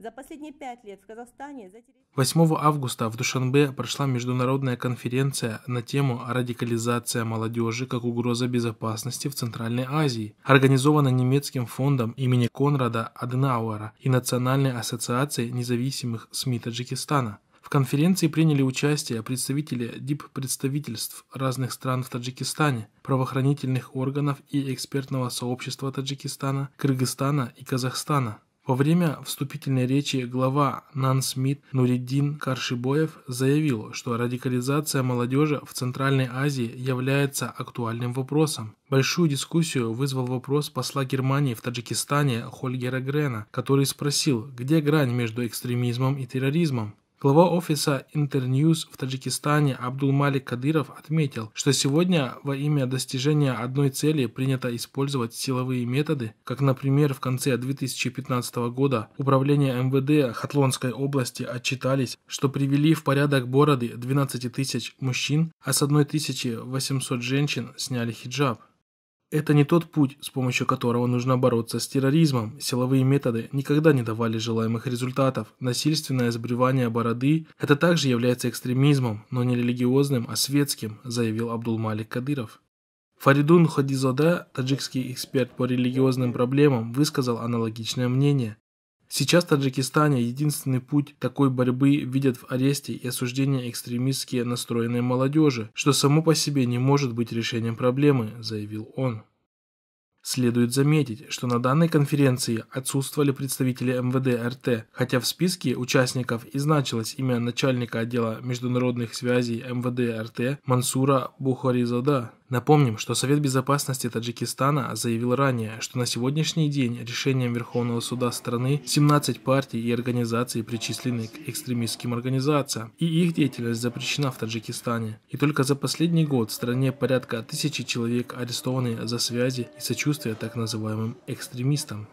За последние пять лет в Казахстане... 8 августа в Душанбе прошла международная конференция на тему «Радикализация молодежи как угроза безопасности в Центральной Азии», организованная немецким фондом имени Конрада Аденауэра и Национальной ассоциацией независимых СМИ Таджикистана. В конференции приняли участие представители дип-представительств разных стран в Таджикистане, правоохранительных органов и экспертного сообщества Таджикистана, Кыргызстана и Казахстана. Во время вступительной речи глава Нансмит Нуриддин Каршибоев заявил, что радикализация молодежи в Центральной Азии является актуальным вопросом. Большую дискуссию вызвал вопрос посла Германии в Таджикистане Хольгера Грена, который спросил, где грань между экстремизмом и терроризмом. Глава офиса Интерньюз в Таджикистане Абдул-Малик Кадыров отметил, что сегодня во имя достижения одной цели принято использовать силовые методы, как, например, в конце 2015 года управление МВД Хатлонской области отчитались, что привели в порядок бороды 12 тысяч мужчин, а с 1800 женщин сняли хиджаб. Это не тот путь, с помощью которого нужно бороться с терроризмом. Силовые методы никогда не давали желаемых результатов. Насильственное сбривание бороды – это также является экстремизмом, но не религиозным, а светским, заявил Абдулмалик Кадыров. Фаридун Хадизода, таджикский эксперт по религиозным проблемам, высказал аналогичное мнение. Сейчас в Таджикистане единственный путь такой борьбы видят в аресте и осуждении экстремистски настроенной молодежи, что само по себе не может быть решением проблемы, заявил он. Следует заметить, что на данной конференции отсутствовали представители МВД РТ, хотя в списке участников и значилось имя начальника отдела международных связей МВД РТ Мансура Бухаризада. Напомним, что Совет Безопасности Таджикистана заявил ранее, что на сегодняшний день решением Верховного суда страны 17 партий и организаций причислены к экстремистским организациям, и их деятельность запрещена в Таджикистане. И только за последний год в стране порядка тысячи человек арестованы за связи и сочувствие так называемым экстремистам.